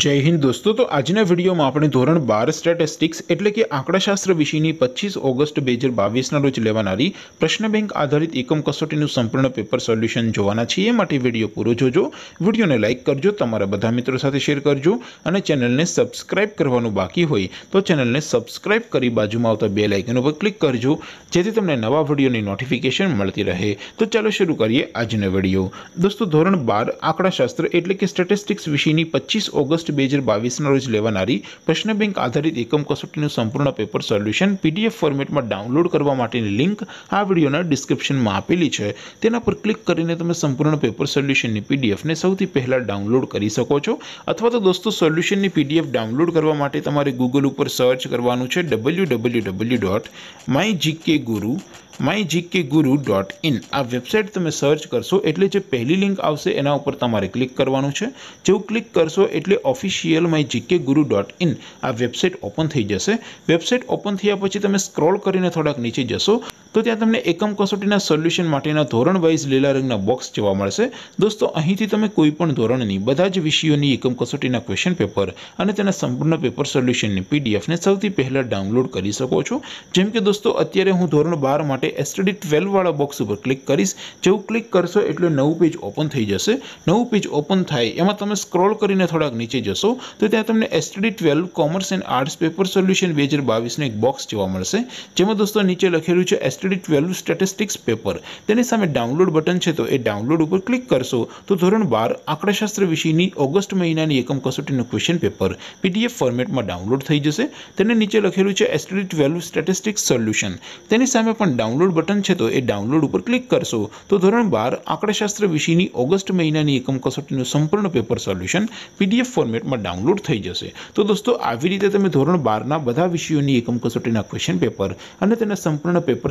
जय हिंद दोस्तों तो आज ने वीडियो म आपणे ધોરણ 12 स्टैटिस्टिक्स એટલે કે આંકડાશાસ્ત્ર વિષયની 25 ઓગસ્ટ 2022 ના રોજ લેવાણારી પ્રશ્ન બેંક આધારિત એકમ કસોટીનું સંપૂર્ણ પેપર સોલ્યુશન જોવાના છે એ માટે વિડિયો પૂરો જોજો વિડિયોને લાઈક કરજો તમારા બધા મિત્રો સાથે શેર કરજો અને ચેનલને સબ્સ્ક્રાઇબ કરવાનું બાકી હોય તો ચેનલને સબ્સ્ક્રાઇબ કરી बाजूમાં આવતો બેલ આઇકન ઉપર ક્લિક કરજો જેથી તમને નવા વિડિયોની નોટિફિકેશન મળતી રહે તો ચાલો શરૂ કરીએ આજનો વિડિયો दोस्तों ધોરણ 12 આંકડાશાસ્ત્ર એટલે કે स्टैटिस्टिक्स વિષયની 25 ઓગસ્ટ 2022 ના રોજ લેવાણારી પ્રશ્ન બેંક આધારિત એકમ કસોટીનું સંપૂર્ણ પેપર સોલ્યુશન પીડીએફ ફોર્મેટમાં ડાઉનલોડ કરવા માટેની લિંક આ વિડિયોના ડિસ્ક્રિપ્શનમાં આપેલી છે તેના પર ક્લિક કરીને તમે સંપૂર્ણ પેપર સોલ્યુશનની પીડીએફ ને સૌથી પહેલા ડાઉનલોડ કરી શકો છો અથવા તો દોસ્તો સોલ્યુશનની પીડીએફ ડાઉનલોડ કરવા માટે તમારે Google ઉપર સર્ચ કરવાનું છે www.mygkguru my GK guru dot in આ વેબસાઇટ તમે સર્ચ કરશો એટલે જે પહેલી લિંક આવશે એના ઉપર તમારે ક્લિક કરવાનું છે જેવું ક્લિક કરશો એટલે official my GK guru dot in આ વેબસાઇટ ઓપન થઈ જશે વેબસાઇટ ઓપન થયા પછી તમે સ્ક્રોલ કરીને થોડાક નીચે જશો તો ત્યાં તમને એકમ કસોટીના સોલ્યુશન માટેના ધોરણ વાઇઝ લીલા રંગના બોક્સ જોવા મળશે દોસ્તો અહીંથી તમે કોઈ પણ ધોરણની બધા જ વિષયોની એકમ કસોટીના ક્વેશ્ચન પેપર અને તેના સંપૂર્ણ પેપર સોલ્યુશનની પીડીએફને સૌથી પહેલાં ડાઉનલોડ કરી શકો છો જેમ કે દોસ્તો અત્યારે હું ધોરણ બાર માટે એસટીડી ટ્વેલ્વવાળા બોક્સ ઉપર ક્લિક કરીશ જેવું ક્લિક કરશો એટલે નવું પેજ ઓપન થઈ જશે નવું પેજ ઓપન થાય એમાં તમે સ્ક્રોલ કરીને થોડાક નીચે જશો તો ત્યાં તમને STD twelve commerce and arts paper solution બે હજાર બાવીસનું એક બોક્સ જોવા મળશે જેમાં દોસ્તો નીચે લખેલું છે એસ STD 12 स्टैटिस्टिक्स पेपर તેની સામે ડાઉનલોડ બટન છે તો એ ડાઉનલોડ ઉપર ક્લિક કરશો તો ધોરણ 12 આંકડાશાસ્ત્ર વિષયની ઓગસ્ટ મહિનાની એકમ કસોટીનું ક્વેશ્ચન પેપર PDF ફોર્મેટમાં ડાઉનલોડ થઈ જશે તેની નીચે લખેલું છે STD 12 स्टैटिस्टिक्स સોલ્યુશન તેની સામે પણ ડાઉનલોડ બટન છે તો એ ડાઉનલોડ ઉપર ક્લિક કરશો તો ધોરણ 12 આંકડાશાસ્ત્ર વિષયની ઓગસ્ટ મહિનાની એકમ કસોટીનું સંપૂર્ણ પેપર સોલ્યુશન PDF ફોર્મેટમાં ડાઉનલોડ થઈ જશે તો દોસ્તો આવી રીતે તમે ધોરણ 12 ના બધા વિષયોની એકમ કસોટીના ક્વેશ્ચન પેપર અને તેના સંપૂર્ણ પેપર